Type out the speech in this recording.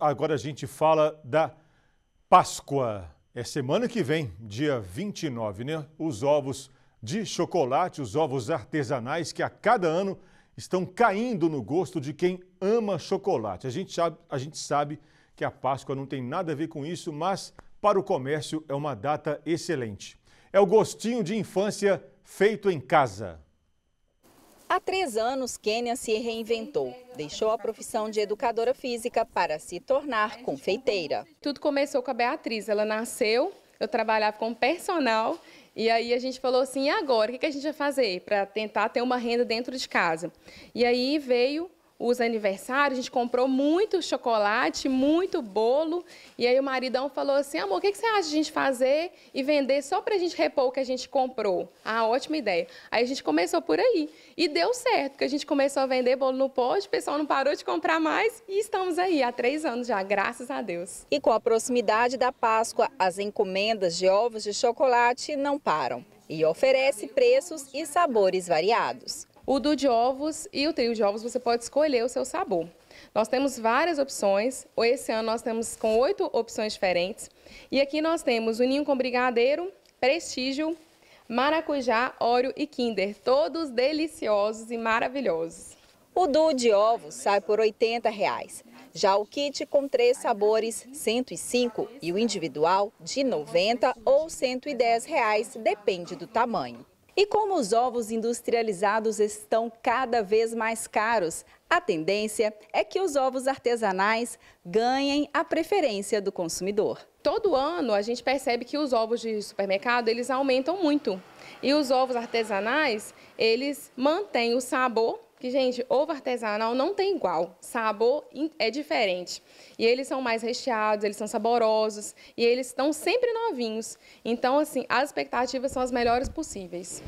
Agora a gente fala da Páscoa. É semana que vem, dia 29, né? Os ovos de chocolate, os ovos artesanais que a cada ano estão caindo no gosto de quem ama chocolate. A gente sabe, a gente sabe que a Páscoa não tem nada a ver com isso, mas para o comércio é uma data excelente. É o gostinho de infância feito em casa. Há três anos, Kênia se reinventou. Deixou a profissão de educadora física para se tornar confeiteira. Tudo começou com a Beatriz. Ela nasceu, eu trabalhava com personal e aí a gente falou assim, e agora, o que a gente vai fazer para tentar ter uma renda dentro de casa? E aí veio os aniversários, a gente comprou muito chocolate, muito bolo. E aí o maridão falou assim, amor, o que, que você acha de a gente fazer e vender só para a gente repor o que a gente comprou? Ah, ótima ideia. Aí a gente começou por aí. E deu certo, porque a gente começou a vender bolo no pote, o pessoal não parou de comprar mais e estamos aí há três anos já, graças a Deus. E com a proximidade da Páscoa, as encomendas de ovos de chocolate não param e oferece preços e sabores variados. O do de ovos e o trio de ovos você pode escolher o seu sabor. Nós temos várias opções. Esse ano nós temos com oito opções diferentes. E aqui nós temos o ninho com brigadeiro, prestígio, maracujá, óleo e kinder. Todos deliciosos e maravilhosos. O duo de ovos sai por R$ 80. Reais. Já o kit com três sabores, 105 e o individual de 90 ou 110 reais, depende do tamanho. E como os ovos industrializados estão cada vez mais caros, a tendência é que os ovos artesanais ganhem a preferência do consumidor. Todo ano a gente percebe que os ovos de supermercado eles aumentam muito e os ovos artesanais eles mantêm o sabor que, gente, ovo artesanal não tem igual. Sabor é diferente. E eles são mais recheados, eles são saborosos e eles estão sempre novinhos. Então, assim, as expectativas são as melhores possíveis.